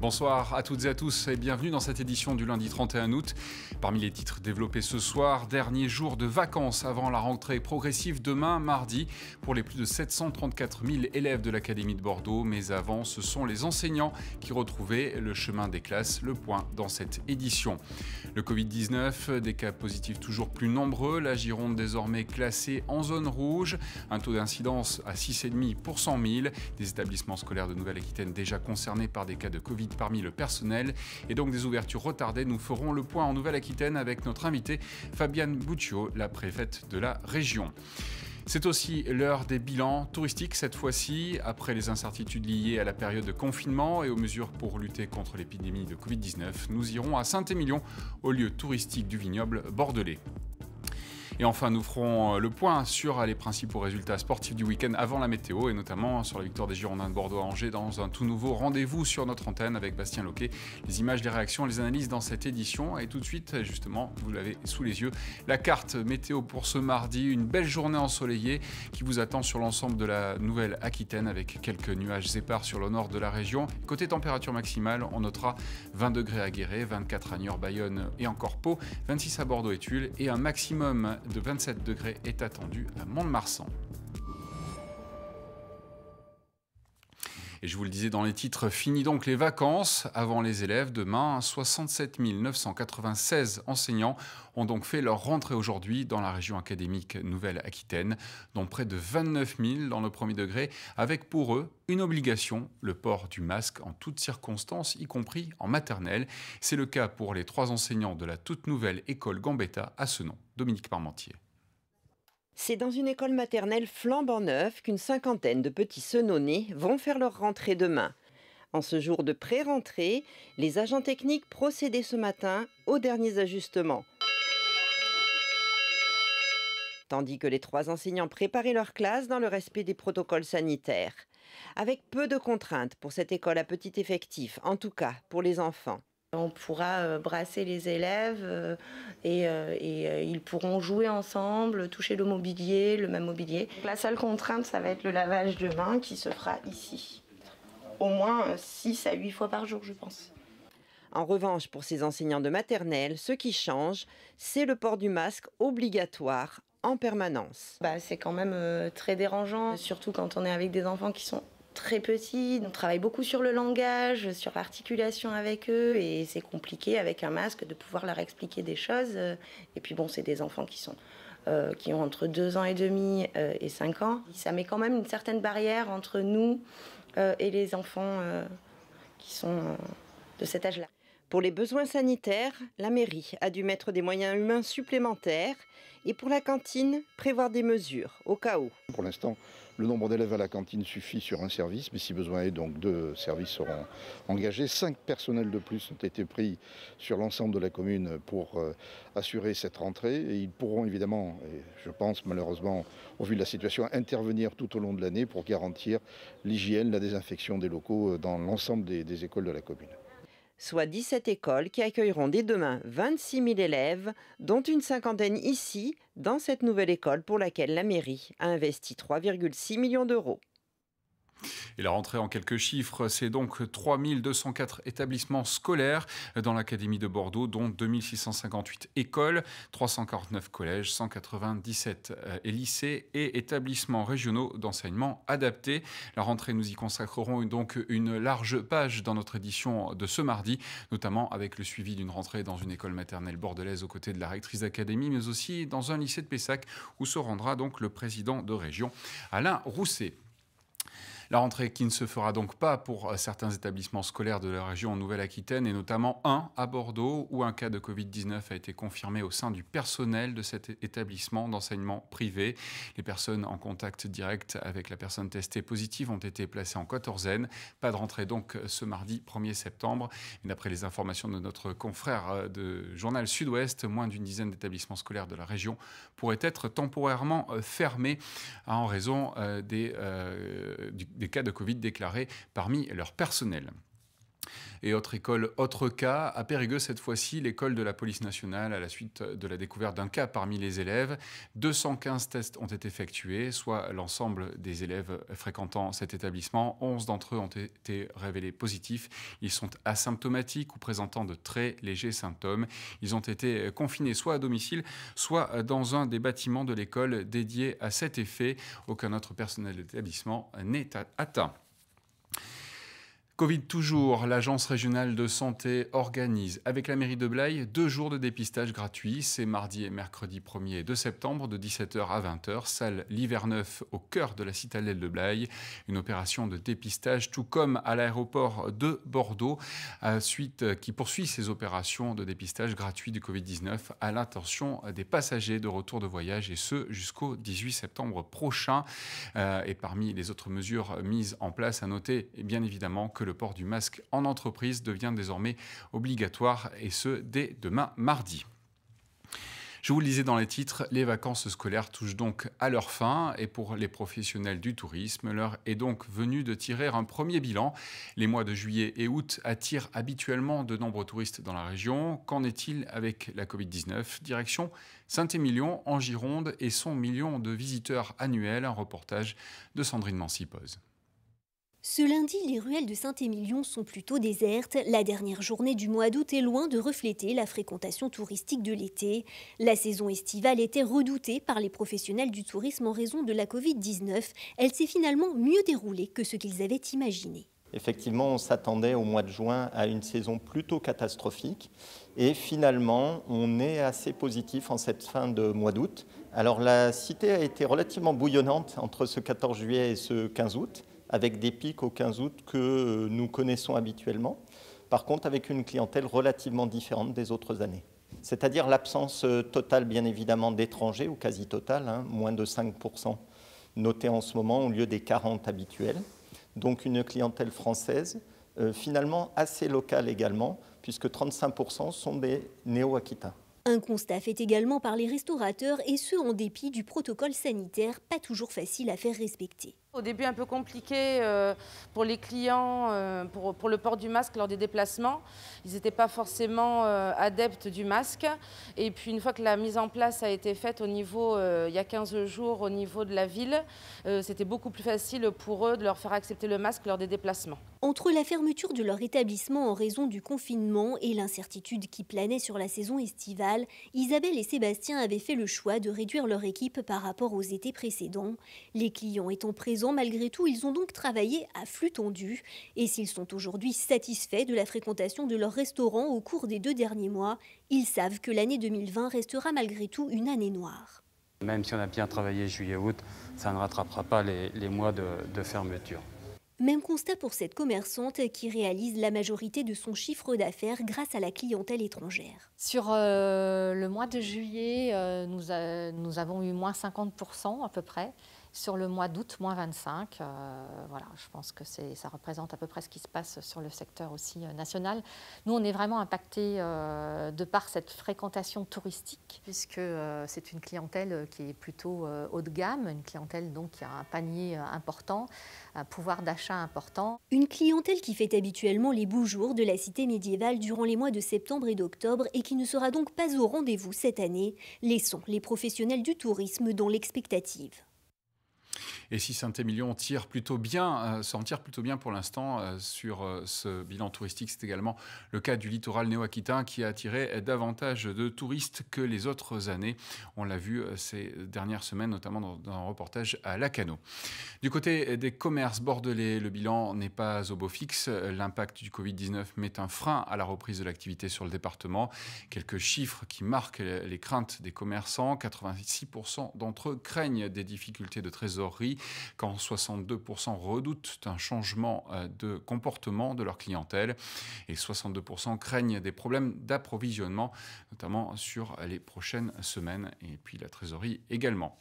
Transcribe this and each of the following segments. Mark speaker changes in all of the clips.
Speaker 1: Bonsoir à toutes et à tous et bienvenue dans cette édition du lundi 31 août. Parmi les titres développés ce soir, dernier jour de vacances avant la rentrée progressive demain, mardi, pour les plus de 734 000 élèves de l'Académie de Bordeaux. Mais avant, ce sont les enseignants qui retrouvaient le chemin des classes, le point dans cette édition. Le Covid-19, des cas positifs toujours plus nombreux, la Gironde désormais classée en zone rouge, un taux d'incidence à 6,5 pour 100 000, des établissements scolaires de Nouvelle-Aquitaine déjà concernés par des cas de Covid parmi le personnel et donc des ouvertures retardées. Nous ferons le point en Nouvelle-Aquitaine avec notre invitée Fabienne Buccio, la préfète de la région. C'est aussi l'heure des bilans touristiques cette fois-ci, après les incertitudes liées à la période de confinement et aux mesures pour lutter contre l'épidémie de Covid-19. Nous irons à Saint-Émilion, au lieu touristique du vignoble bordelais. Et enfin, nous ferons euh, le point sur euh, les principaux résultats sportifs du week-end avant la météo et notamment sur la victoire des Girondins de Bordeaux à Angers dans un tout nouveau rendez-vous sur notre antenne avec Bastien Loquet. Les images, les réactions, les analyses dans cette édition. Et tout de suite, justement, vous l'avez sous les yeux, la carte météo pour ce mardi. Une belle journée ensoleillée qui vous attend sur l'ensemble de la Nouvelle-Aquitaine avec quelques nuages épars sur le nord de la région. Côté température maximale, on notera 20 degrés à Guéret, 24 à Niort, Bayonne et encore Pau, 26 à Bordeaux et Tulle et un maximum de 27 degrés est attendu à Mont-de-Marsan. Et je vous le disais dans les titres, finis donc les vacances avant les élèves. Demain, 67 996 enseignants ont donc fait leur rentrée aujourd'hui dans la région académique Nouvelle-Aquitaine, dont près de 29 000 dans le premier degré, avec pour eux une obligation, le port du masque en toutes circonstances, y compris en maternelle. C'est le cas pour les trois enseignants de la toute nouvelle école Gambetta à ce nom, Dominique Parmentier.
Speaker 2: C'est dans une école maternelle flambant neuve qu'une cinquantaine de petits senonnés vont faire leur rentrée demain. En ce jour de pré-rentrée, les agents techniques procédaient ce matin aux derniers ajustements. Tandis que les trois enseignants préparaient leur classe dans le respect des protocoles sanitaires. Avec peu de contraintes pour cette école à petit effectif, en tout cas pour les enfants. On pourra euh, brasser les élèves euh, et, euh, ils pourront jouer ensemble, toucher le mobilier, le même mobilier. la seule contrainte, ça va être le lavage de main qui se fera ici. Au moins 6 à 8 fois par jour, je pense. En revanche, pour ces enseignants de maternelle, ce qui change, c'est le port du masque obligatoire en permanence. Bah, c'est quand même très dérangeant, surtout quand on est avec des enfants qui sont très petits. On travaille beaucoup sur le langage, sur l'articulation avec eux et c'est compliqué avec un masque de pouvoir leur expliquer des choses. Euh, et puis bon, c'est des enfants qui sont euh, qui ont entre deux ans et demi euh, et cinq ans. Ça met quand même une certaine barrière entre nous et les enfants qui sont de cet âge-là. Pour les besoins sanitaires, la mairie a dû mettre des moyens humains supplémentaires et pour la cantine, prévoir des mesures au cas où.
Speaker 1: Pour l'instant, le nombre d'élèves à la cantine suffit sur un service, mais si besoin est, donc deux services seront
Speaker 3: engagés. Cinq personnels de plus ont été pris sur l'ensemble de la commune pour euh, assurer cette rentrée. Et ils pourront évidemment, je pense malheureusement au vu de la situation, intervenir tout au long de l'année pour garantir l'hygiène, la désinfection des locaux euh, dans l'ensemble des écoles de la commune
Speaker 2: soit 17 écoles qui accueilleront dès demain 26 000 élèves, dont une cinquantaine ici, dans cette nouvelle école pour laquelle la mairie a investi 3,6 millions d'euros.
Speaker 1: Et la rentrée en quelques chiffres, c'est donc 3204 établissements scolaires dans l'Académie de Bordeaux, dont 2658 écoles, 349 collèges, 197 euh, lycées et établissements régionaux d'enseignement adaptés. La rentrée, nous y consacrerons donc une large page dans notre édition de ce mardi, notamment avec le suivi d'une rentrée dans une école maternelle bordelaise aux côtés de la rectrice d'académie, mais aussi dans un lycée de Pessac où se rendra donc le président de région, Alain Rousset. La rentrée qui ne se fera donc pas pour euh, certains établissements scolaires de la région Nouvelle-Aquitaine et notamment un à Bordeaux où un cas de Covid-19 a été confirmé au sein du personnel de cet établissement d'enseignement privé. Les personnes en contact direct avec la personne testée positive ont été placées en quatorzaine. Pas de rentrée donc euh, ce mardi 1er septembre. d'après les informations de notre confrère euh, de Journal Sud-Ouest, moins d'une dizaine d'établissements scolaires de la région pourraient être temporairement fermés hein, en raison des, des cas de Covid déclarés parmi leur personnel. Et autre école, autre cas, à Périgueux cette fois-ci, l'école de la police nationale à la suite de la découverte d'un cas parmi les élèves. 215 tests ont été effectués, soit l'ensemble des élèves fréquentant cet établissement. 11 d'entre eux ont été révélés positifs. Ils sont asymptomatiques ou présentant de très légers symptômes. Ils ont été confinés soit à domicile, soit dans un des bâtiments de l'école dédié à cet effet. Aucun autre personnel d'établissement n'est atteint. Covid toujours, l'Agence régionale de santé organise avec la mairie de Blaye deux jours de dépistage gratuit. C'est mardi et mercredi 1er de septembre de 17h à 20h, salle l'hiver 9 au cœur de la citadelle de Blaye. Une opération de dépistage tout comme à l'aéroport de Bordeaux, euh, suite euh, qui poursuit ses opérations de dépistage gratuit du Covid-19 à l'intention des passagers de retour de voyage et ce jusqu'au 18 septembre prochain. Euh, et parmi les autres mesures mises en place, à noter bien évidemment que le port du masque en entreprise devient désormais obligatoire et ce dès demain mardi. Je vous le disais dans les titres, les vacances scolaires touchent donc à leur fin et pour les professionnels du tourisme, l'heure est donc venue de tirer un premier bilan. Les mois de juillet et août attirent habituellement de nombreux touristes dans la région. Qu'en est-il avec la Covid-19 Direction Saint-Émilion en Gironde et son million de visiteurs annuels, un reportage de Sandrine Mancipose.
Speaker 4: Ce lundi, les ruelles de Saint-Émilion sont plutôt désertes. La dernière journée du mois d'août est loin de refléter la fréquentation touristique de l'été. La saison estivale était redoutée par les professionnels du tourisme en raison de la Covid-19. Elle s'est finalement mieux déroulée que ce qu'ils avaient imaginé.
Speaker 3: Effectivement, on s'attendait au mois de juin à une saison plutôt catastrophique et finalement, on est assez positif en cette fin de mois d'août. Alors la cité a été relativement bouillonnante entre ce 14 juillet et ce 15 août avec des pics au 15 août que euh, nous connaissons habituellement, par contre avec une clientèle relativement différente des autres années. C'est-à-dire l'absence euh, totale, bien évidemment, d'étrangers, ou quasi totale, hein, moins de 5% notés en ce moment au lieu des 40 habituels. Donc une clientèle française, euh, finalement assez locale également, puisque 35% sont des néo-aquitains.
Speaker 4: Un constat fait également par les restaurateurs, et ce en dépit du protocole sanitaire pas toujours facile à faire respecter.
Speaker 2: Au début, un peu compliqué euh, pour les clients, euh, pour, le port du masque lors des déplacements. Ils n'étaient pas forcément euh, adeptes du masque. Et puis, une fois que la mise en place a été faite au niveau, il y a 15 jours, au niveau de la ville, c'était beaucoup plus facile pour eux de leur faire accepter le masque lors des déplacements.
Speaker 4: Entre la fermeture de leur établissement en raison du confinement et l'incertitude qui planait sur la saison estivale, Isabelle et Sébastien avaient fait le choix de réduire leur équipe par rapport aux étés précédents. Les clients étant présents malgré tout, ils ont donc travaillé à flux tendu. Et s'ils sont aujourd'hui satisfaits de la fréquentation de leur restaurant au cours des deux derniers mois, ils savent que l'année 2020 restera malgré tout une année noire.
Speaker 1: Même si on a bien travaillé juillet-août, ça ne rattrapera pas les, mois de, fermeture.
Speaker 4: Même constat pour cette commerçante qui réalise la majorité de son chiffre d'affaires grâce à la clientèle étrangère. Sur euh, le mois de juillet, euh, nous, avons eu moins 50% à peu près. Sur le mois d'août, moins 25. Euh, voilà, je pense que ça représente à peu près ce qui se passe sur le secteur aussi euh, national. Nous, on est vraiment impacté euh, de par cette fréquentation touristique, puisque c'est une clientèle qui est plutôt haut de gamme, une clientèle donc qui a un panier important, un pouvoir d'achat important. Une clientèle qui fait habituellement les beaux jours de la cité médiévale durant les mois de septembre et d'octobre et qui ne sera donc pas au rendez-vous cette année. Laissons les professionnels du tourisme dans l'expectative.
Speaker 1: Et si Saint-Émilion tire plutôt bien, euh, s'en tire plutôt bien pour l'instant euh, sur euh, ce bilan touristique, c'est également le cas du littoral néo-aquitain qui a attiré davantage de touristes que les autres années. On l'a vu ces dernières semaines, notamment dans, un reportage à Lacano. Du côté des commerces bordelais, le bilan n'est pas au beau fixe. L'impact du Covid-19 met un frein à la reprise de l'activité sur le département. Quelques chiffres qui marquent les craintes des commerçants. 86% d'entre eux craignent des difficultés de trésorerie quand 62% redoutent un changement euh, de comportement de leur clientèle et 62% craignent des problèmes d'approvisionnement, notamment sur les prochaines semaines, et puis la trésorerie également.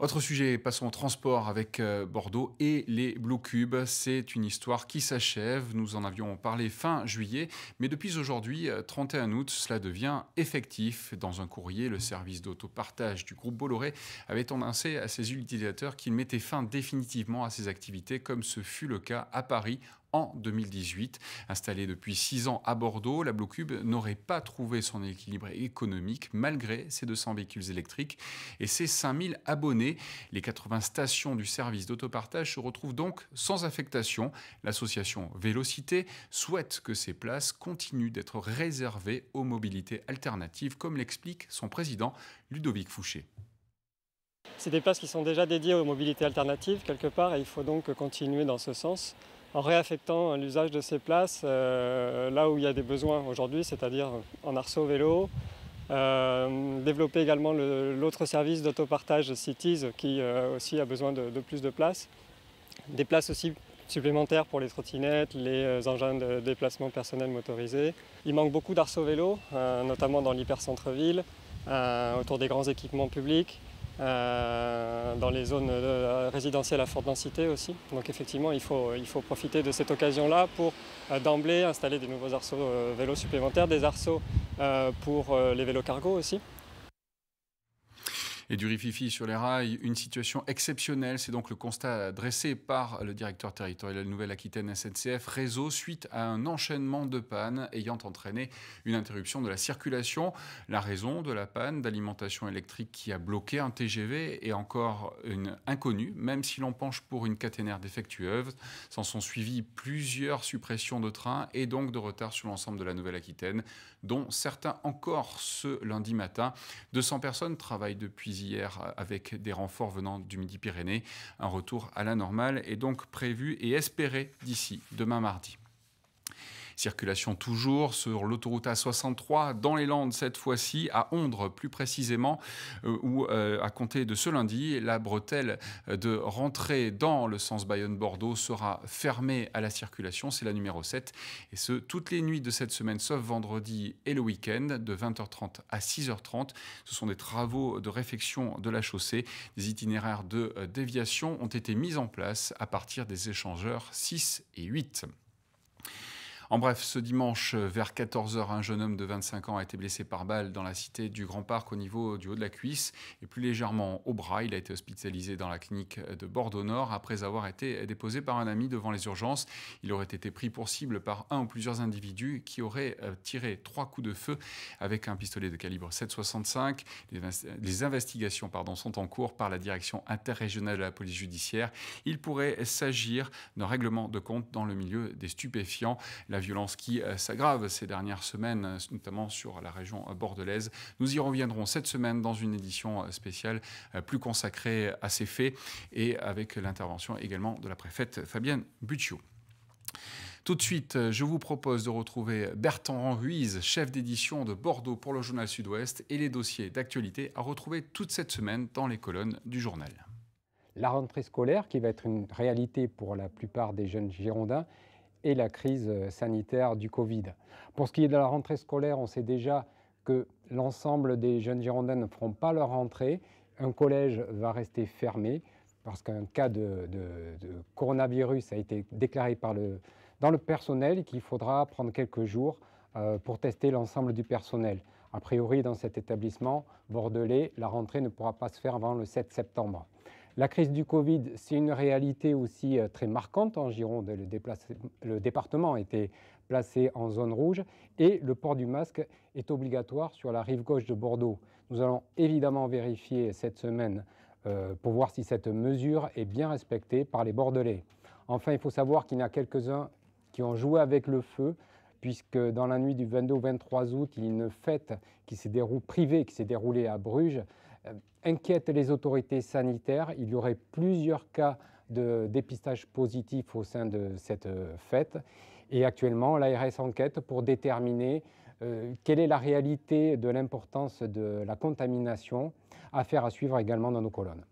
Speaker 1: Autre sujet, passons au transport avec euh, Bordeaux et les Blue Cubes. C'est une histoire qui s'achève. Nous en avions parlé fin juillet, mais depuis aujourd'hui, 31 euh, août, cela devient effectif. Dans un courrier, le service d'autopartage du groupe Bolloré avait annoncé à ses utilisateurs qu'il mettait fin définitivement à ses activités, comme ce fut le cas à Paris en 2018. Installée depuis six ans à Bordeaux, la Cube n'aurait pas trouvé son équilibre économique malgré ses 200 véhicules électriques et ses 5000 abonnés. Les 80 stations du service d'autopartage se retrouvent donc sans affectation. L'association Vélocité souhaite que ces places continuent d'être réservées aux mobilités alternatives, comme l'explique son président Ludovic Fouché.
Speaker 3: C'est des places qui sont déjà dédiées aux mobilités alternatives quelque part et il faut donc continuer dans ce sens en réaffectant l'usage de ces places euh, là où il y a des besoins aujourd'hui, c'est-à-dire en arceau vélo. Euh, développer également l'autre service d'autopartage Cities qui euh, aussi a besoin de, plus de places. Des places aussi supplémentaires pour les trottinettes, les engins de déplacement personnel motorisés. Il manque beaucoup d'arceaux vélo, notamment dans l'hypercentre-ville, autour des grands équipements publics. Euh, dans les zones euh, résidentielles à forte densité aussi. Donc effectivement, il faut, il faut profiter de cette occasion-là pour euh, d'emblée installer des nouveaux arceaux vélos supplémentaires, des arceaux pour les vélos cargo aussi
Speaker 1: et du rififi sur les rails, une situation exceptionnelle. C'est donc le constat dressé par le directeur territorial Nouvelle-Aquitaine SNCF Réseau suite à un enchaînement de pannes ayant entraîné une interruption de la circulation. La raison de la panne d'alimentation électrique qui a bloqué un TGV est encore une inconnue, même si l'on penche pour une caténaire défectueuse. S'en sont suivies plusieurs suppressions de trains et donc de retards sur l'ensemble de la Nouvelle-Aquitaine, dont certains encore ce lundi matin. 200 personnes travaillent depuis hier euh, avec des renforts venant du Midi-Pyrénées. Un retour à la normale est donc prévu et espéré d'ici demain mardi. Circulation toujours sur l'autoroute A63 dans les Landes cette fois-ci, à Ondres plus précisément, euh, où euh, à compter de ce lundi, la bretelle euh, de rentrée dans le sens Bayonne-Bordeaux sera fermée à la circulation. C'est la numéro 7. Et ce, toutes les nuits de cette semaine, sauf vendredi et le week-end, de 20h30 à 6h30. Ce sont des travaux de réfection de la chaussée. Des itinéraires de déviation ont été mis en place à partir des échangeurs 6 et 8. En bref, ce dimanche, vers 14h, un jeune homme de 25 ans a été blessé par balle dans la cité du Grand Parc au niveau du haut de la cuisse et plus légèrement au bras. Il a été hospitalisé dans la clinique de Bordeaux-Nord après avoir été déposé par un ami devant les urgences. Il aurait été pris pour cible par un ou plusieurs individus qui auraient euh, tiré trois coups de feu avec un pistolet de calibre 7,65. Les, investigations pardon, sont en cours par la direction interrégionale de la police judiciaire. Il pourrait s'agir d'un règlement de compte dans le milieu des stupéfiants. La violence qui euh, s'aggrave ces dernières semaines, euh, notamment sur la région euh, bordelaise. Nous y reviendrons cette semaine dans une édition spéciale plus consacrée à ces faits et avec l'intervention également de la préfète Fabienne Buccio. Tout de suite, je vous propose de retrouver Bertrand Ruiz, chef d'édition de Bordeaux pour le journal Sud-Ouest et les dossiers d'actualité à retrouver toute cette semaine dans les colonnes du journal.
Speaker 3: La rentrée scolaire, qui va être une réalité pour la plupart des jeunes Girondins, et la crise euh, sanitaire du Covid. Pour ce qui est de la rentrée scolaire, on sait déjà que l'ensemble des jeunes Girondins ne feront pas leur rentrée. Un collège va rester fermé parce qu'un cas de, coronavirus a été déclaré par le, dans le personnel et qu'il faudra prendre quelques jours euh, pour tester l'ensemble du personnel. A priori, dans cet établissement bordelais, la rentrée ne pourra pas se faire avant le 7 septembre. La crise du Covid, c'est une réalité aussi euh, très marquante en hein, Gironde. Le, département a été placé en zone rouge et le port du masque est obligatoire sur la rive gauche de Bordeaux. Nous allons évidemment vérifier cette semaine euh, pour voir si cette mesure est bien respectée par les Bordelais. Enfin, il faut savoir qu'il y en a quelques-uns qui ont joué avec le feu puisque dans la nuit du 22 au 23 août, il y a une fête privée qui s'est déroulée à Bruges euh, inquiète les autorités sanitaires. Il y aurait plusieurs cas de dépistage positif au sein de cette euh, fête. Et actuellement, l'ARS enquête pour déterminer euh, quelle est la réalité de l'importance de la contamination, affaire à suivre également dans nos colonnes.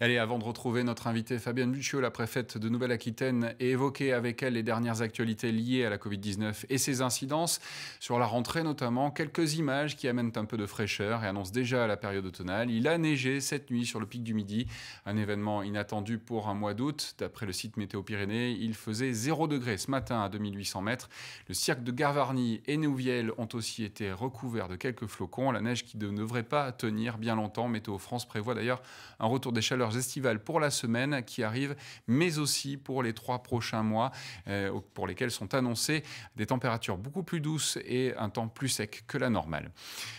Speaker 1: Allez, avant de retrouver notre invitée Fabienne Buccio, la préfète de Nouvelle-Aquitaine, et évoquer avec elle les dernières actualités liées à la Covid-19 et ses incidences, sur la rentrée notamment, quelques images qui amènent un peu de fraîcheur et annoncent déjà la période automnale. Il a neigé cette nuit sur le pic du Midi, un événement inattendu pour un mois d'août. D'après le site Météo Pyrénées, il faisait 0 degré ce matin à 2800 mètres. Le cirque de Garvarny et Nouviel ont aussi été recouverts de quelques flocons. La neige qui ne devrait pas tenir bien longtemps. Météo France prévoit d'ailleurs un retour des chaleurs estivales pour la semaine qui arrive, mais aussi pour les trois prochains mois, euh, pour lesquels sont annoncées des températures beaucoup plus douces et un temps plus sec que la normale.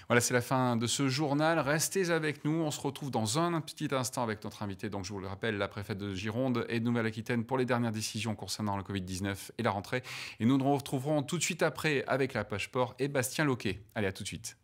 Speaker 1: Voilà, c'est la fin de ce journal. Restez avec nous. On se retrouve dans un petit instant avec notre invité. Donc, je vous le rappelle, la préfète de Gironde et de Nouvelle-Aquitaine pour les dernières décisions concernant le Covid-19 et la rentrée. Et nous nous retrouverons tout de suite après avec la page port et Bastien Loquet. Allez, à tout de suite.